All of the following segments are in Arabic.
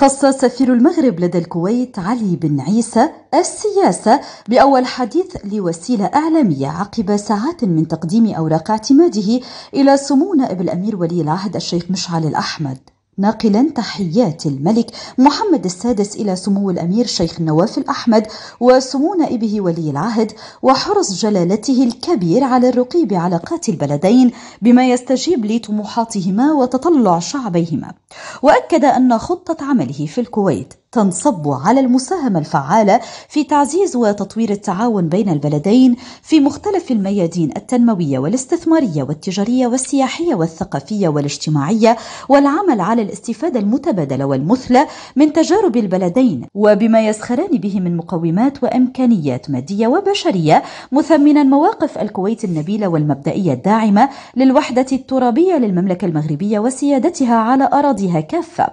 خص سفير المغرب لدى الكويت علي بن عيسى السياسة بأول حديث لوسيلة إعلامية عقب ساعات من تقديم أوراق اعتماده إلى سمو نائب الأمير ولي العهد الشيخ مشعل الأحمد ناقلا تحيات الملك محمد السادس إلى سمو الأمير شيخ نواف الأحمد وسمو نائبه ولي العهد وحرص جلالته الكبير على الرقي بعلاقات البلدين بما يستجيب لطموحاتهما وتطلع شعبيهما وأكد أن خطة عمله في الكويت تنصب على المساهمة الفعالة في تعزيز وتطوير التعاون بين البلدين في مختلف الميادين التنموية والاستثمارية والتجارية والسياحية والثقافية والاجتماعية والعمل على الاستفادة المتبادلة والمثلى من تجارب البلدين وبما يسخران به من مقومات وإمكانيات مادية وبشرية مثمنا مواقف الكويت النبيلة والمبدئية الداعمة للوحدة الترابية للمملكة المغربية وسيادتها على أراضيها كافة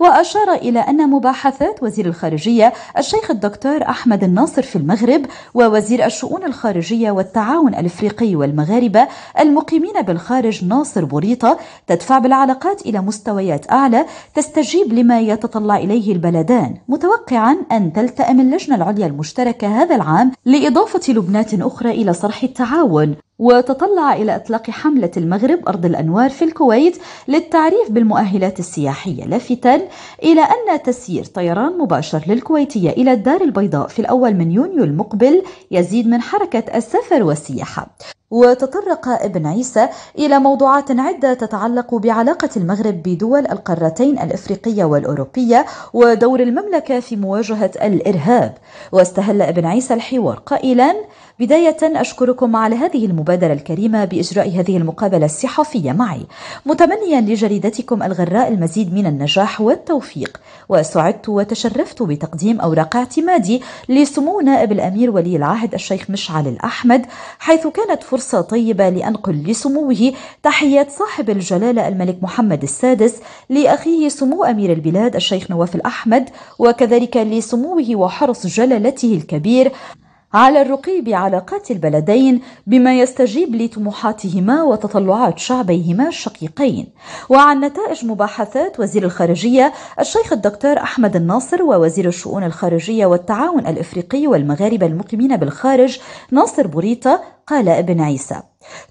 وأشار إلى أن مباحثات بعثات وزير الخارجية الشيخ الدكتور أحمد الناصر في المغرب ووزير الشؤون الخارجية والتعاون الإفريقي والمغاربة المقيمين بالخارج ناصر بوريطة تدفع بالعلاقات إلى مستويات أعلى تستجيب لما يتطلع إليه البلدان متوقعا أن تلتأم اللجنة العليا المشتركة هذا العام لإضافة لبنات أخرى إلى صرح التعاون وتطلع إلى إطلاق حملة المغرب أرض الأنوار في الكويت للتعريف بالمؤهلات السياحية لافتا إلى أن تسيير طيران مباشر للكويتية إلى الدار البيضاء في الأول من يونيو المقبل يزيد من حركة السفر والسياحة وتطرق ابن عيسى إلى موضوعات عدة تتعلق بعلاقة المغرب بدول القارتين الإفريقية والأوروبية ودور المملكة في مواجهة الإرهاب واستهل ابن عيسى الحوار قائلاً بداية أشكركم على هذه المبادرة الكريمة بإجراء هذه المقابلة الصحفية معي متمنيا لجريدتكم الغراء المزيد من النجاح والتوفيق وسعدت وتشرفت بتقديم أوراق اعتمادي لسمو نائب الأمير ولي العهد الشيخ مشعل الأحمد حيث كانت فرصة طيبة لأنقل لسموه تحيات صاحب الجلالة الملك محمد السادس لأخيه سمو أمير البلاد الشيخ نواف الأحمد وكذلك لسموه وحرص جلالته الكبير على الرقي بعلاقات البلدين بما يستجيب لطموحاتهما وتطلعات شعبيهما الشقيقين وعن نتائج مباحثات وزير الخارجية الشيخ الدكتور أحمد الناصر ووزير الشؤون الخارجية والتعاون الإفريقي والمغاربة المقيمين بالخارج ناصر بوريطة قال ابن عيسى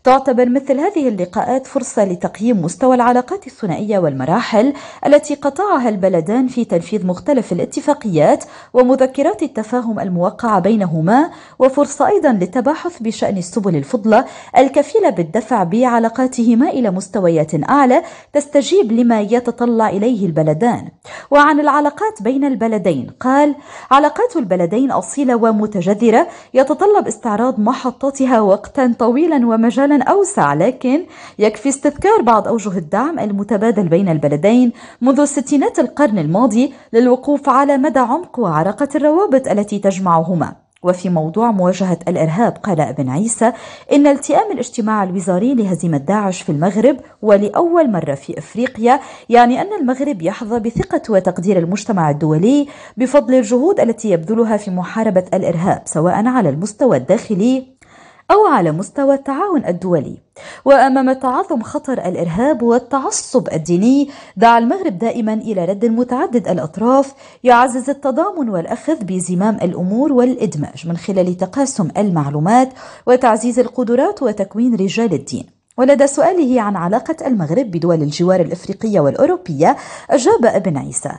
تعتبر مثل هذه اللقاءات فرصة لتقييم مستوى العلاقات الثنائية والمراحل التي قطعها البلدان في تنفيذ مختلف الاتفاقيات ومذكرات التفاهم الموقعة بينهما وفرصة أيضا للتباحث بشأن السبل الفضلى الكفيلة بالدفع بعلاقاتهما إلى مستويات أعلى تستجيب لما يتطلع إليه البلدان وعن العلاقات بين البلدين قال علاقات البلدين أصيلة ومتجذرة يتطلب استعراض محطاتها وقتا طويلا ومجالا أوسع لكن يكفي استذكار بعض أوجه الدعم المتبادل بين البلدين منذ ستينات القرن الماضي للوقوف على مدى عمق وعراقة الروابط التي تجمعهما وفي موضوع مواجهة الإرهاب قال ابن عيسى إن التئام الاجتماع الوزاري لهزيمة داعش في المغرب ولأول مرة في إفريقيا يعني أن المغرب يحظى بثقة وتقدير المجتمع الدولي بفضل الجهود التي يبذلها في محاربة الإرهاب سواء على المستوى الداخلي أو على مستوى التعاون الدولي وأمام تعاظم خطر الإرهاب والتعصب الديني دعا المغرب دائما إلى رد متعدد الأطراف يعزز التضامن والأخذ بزمام الأمور والإدماج من خلال تقاسم المعلومات وتعزيز القدرات وتكوين رجال الدين ولدى سؤاله عن علاقة المغرب بدول الجوار الإفريقية والأوروبية أجاب ابن عيسى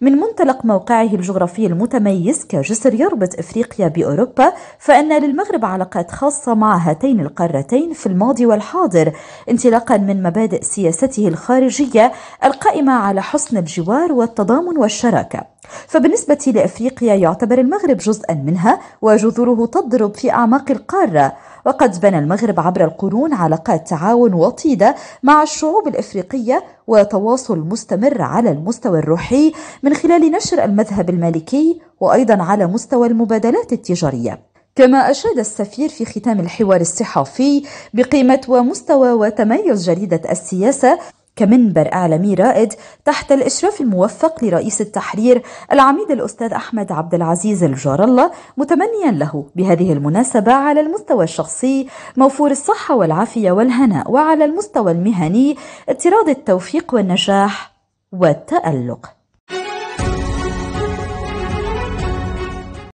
من منطلق موقعه الجغرافي المتميز كجسر يربط افريقيا باوروبا فان للمغرب علاقات خاصه مع هاتين القارتين في الماضي والحاضر انطلاقا من مبادئ سياسته الخارجيه القائمه على حسن الجوار والتضامن والشراكه فبالنسبة لأفريقيا يعتبر المغرب جزءا منها وجذوره تضرب في أعماق القارة وقد بنى المغرب عبر القرون علاقات تعاون وطيدة مع الشعوب الإفريقية وتواصل مستمر على المستوى الروحي من خلال نشر المذهب المالكي وأيضا على مستوى المبادلات التجارية كما أشاد السفير في ختام الحوار الصحفي بقيمة ومستوى وتميز جريدة السياسة كمنبر إعلامي رائد تحت الإشراف الموفق لرئيس التحرير العميد الأستاذ أحمد عبد العزيز الجار الله متمنيا له بهذه المناسبة على المستوى الشخصي موفور الصحة والعافية والهناء وعلى المستوى المهني اطراد التوفيق والنجاح والتألق